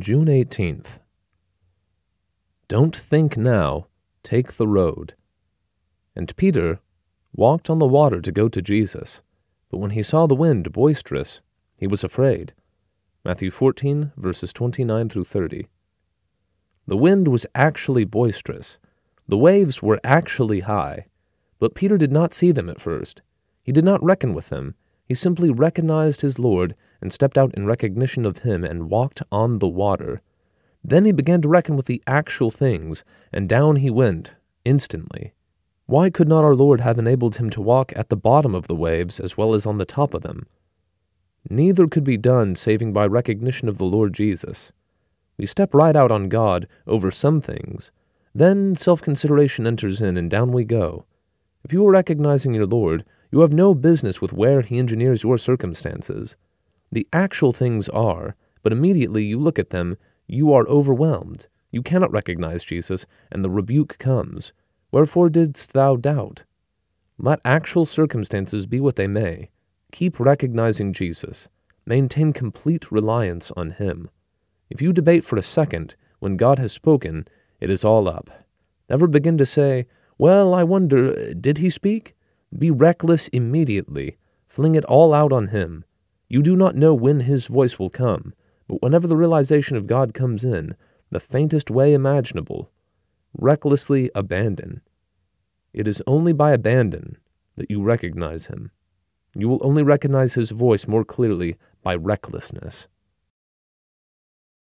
June 18th. Don't think now, take the road. And Peter walked on the water to go to Jesus, but when he saw the wind boisterous, he was afraid. Matthew 14, verses 29 through 30. The wind was actually boisterous. The waves were actually high, but Peter did not see them at first. He did not reckon with them. He simply recognized his Lord and stepped out in recognition of him and walked on the water. Then he began to reckon with the actual things, and down he went, instantly. Why could not our Lord have enabled him to walk at the bottom of the waves as well as on the top of them? Neither could be done saving by recognition of the Lord Jesus. We step right out on God over some things. Then self consideration enters in and down we go. If you are recognizing your Lord, you have no business with where He engineers your circumstances. The actual things are, but immediately you look at them, you are overwhelmed. You cannot recognize Jesus, and the rebuke comes. Wherefore didst thou doubt? Let actual circumstances be what they may. Keep recognizing Jesus. Maintain complete reliance on Him. If you debate for a second, when God has spoken, it is all up. Never begin to say, Well, I wonder, did He speak? Be reckless immediately. Fling it all out on Him. You do not know when his voice will come, but whenever the realization of God comes in, the faintest way imaginable, recklessly abandon. It is only by abandon that you recognize him. You will only recognize his voice more clearly by recklessness.